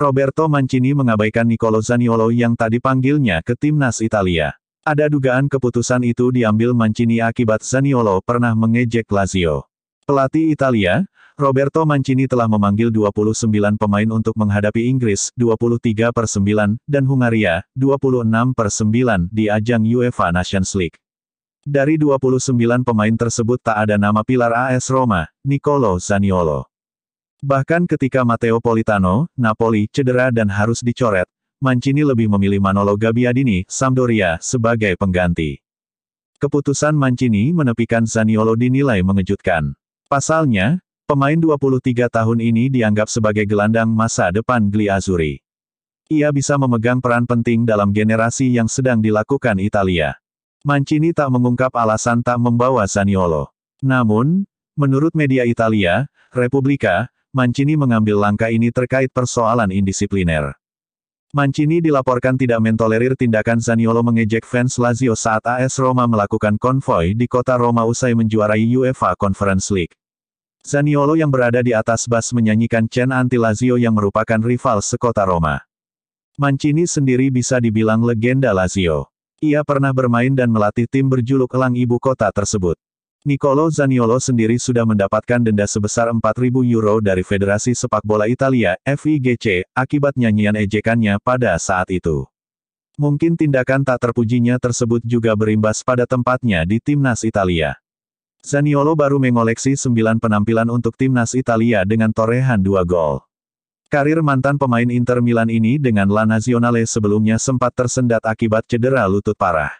Roberto Mancini mengabaikan Nicolo Zaniolo yang tadi panggilnya ke timnas Italia. Ada dugaan keputusan itu diambil Mancini akibat Zaniolo pernah mengejek Lazio. Pelatih Italia, Roberto Mancini telah memanggil 29 pemain untuk menghadapi Inggris 23 per 9 dan Hungaria 26 per 9 di ajang UEFA Nations League. Dari 29 pemain tersebut tak ada nama pilar AS Roma, Nicolo Zaniolo. Bahkan ketika Matteo Politano, Napoli, cedera dan harus dicoret, Mancini lebih memilih Manolo Gabbiadini, Sampdoria, sebagai pengganti. Keputusan Mancini menepikan Zaniolo dinilai mengejutkan. Pasalnya, pemain 23 tahun ini dianggap sebagai gelandang masa depan Gli Azzurri. Ia bisa memegang peran penting dalam generasi yang sedang dilakukan Italia. Mancini tak mengungkap alasan tak membawa Zaniolo. Namun, menurut media Italia, Repubblica, Mancini mengambil langkah ini terkait persoalan indisipliner. Mancini dilaporkan tidak mentolerir tindakan Zaniolo mengejek fans Lazio saat AS Roma melakukan konvoi di kota Roma usai menjuarai UEFA Conference League. Zaniolo yang berada di atas bas menyanyikan Chen anti Lazio yang merupakan rival sekota Roma. Mancini sendiri bisa dibilang legenda Lazio. Ia pernah bermain dan melatih tim berjuluk Elang Ibu Kota tersebut. Nicolo Zaniolo sendiri sudah mendapatkan denda sebesar 4.000 euro dari Federasi Sepak Bola Italia, FIGC, akibat nyanyian ejekannya pada saat itu. Mungkin tindakan tak terpujinya tersebut juga berimbas pada tempatnya di timnas Italia. Zaniolo baru mengoleksi 9 penampilan untuk timnas Italia dengan torehan 2 gol. Karir mantan pemain Inter Milan ini dengan La Nazionale sebelumnya sempat tersendat akibat cedera lutut parah.